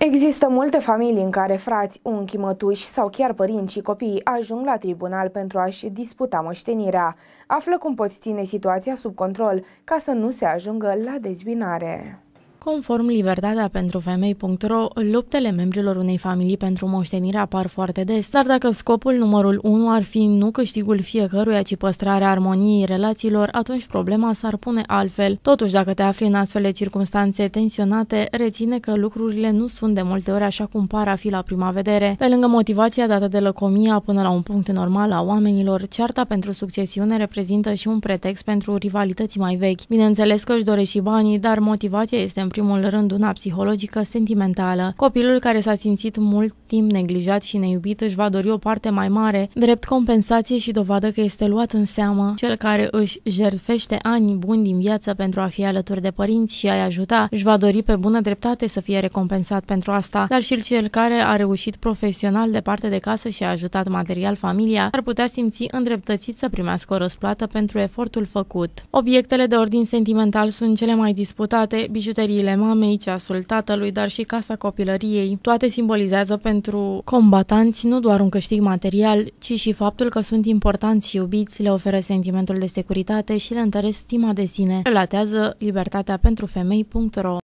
Există multe familii în care frați, unchi, mătuși sau chiar părinți și copiii ajung la tribunal pentru a-și disputa moștenirea. Află cum poți ține situația sub control ca să nu se ajungă la dezbinare. Conform libertatea pentru femei.ro, luptele membrilor unei familii pentru moștenire apar foarte des, dar dacă scopul numărul 1 ar fi nu câștigul fiecăruia, ci păstrarea armoniei relațiilor, atunci problema s-ar pune altfel. Totuși, dacă te afli în astfel de circunstanțe tensionate, reține că lucrurile nu sunt de multe ori așa cum par a fi la prima vedere. Pe lângă motivația dată de lăcomia până la un punct normal a oamenilor, cearta pentru succesiune reprezintă și un pretext pentru rivalități mai vechi. Bineînțeles că își dorește și banii, dar motivația este în primul rând una psihologică, sentimentală. Copilul care s-a simțit mult timp neglijat și neiubit își va dori o parte mai mare, drept compensație și dovadă că este luat în seamă. Cel care își jertfește ani buni din viață pentru a fi alături de părinți și a-i ajuta, își va dori pe bună dreptate să fie recompensat pentru asta, dar și cel care a reușit profesional departe de casă și a ajutat material familia, ar putea simți îndreptățit să primească o răsplată pentru efortul făcut. Obiectele de ordin sentimental sunt cele mai disputate, Bijuterii Melodiile mamei, ceasul tatălui, dar și casa copilăriei, toate simbolizează pentru combatanți nu doar un câștig material, ci și faptul că sunt importanți și iubiți, le oferă sentimentul de securitate și le întăresc stima de sine, relatează libertatea pentru femei.ro.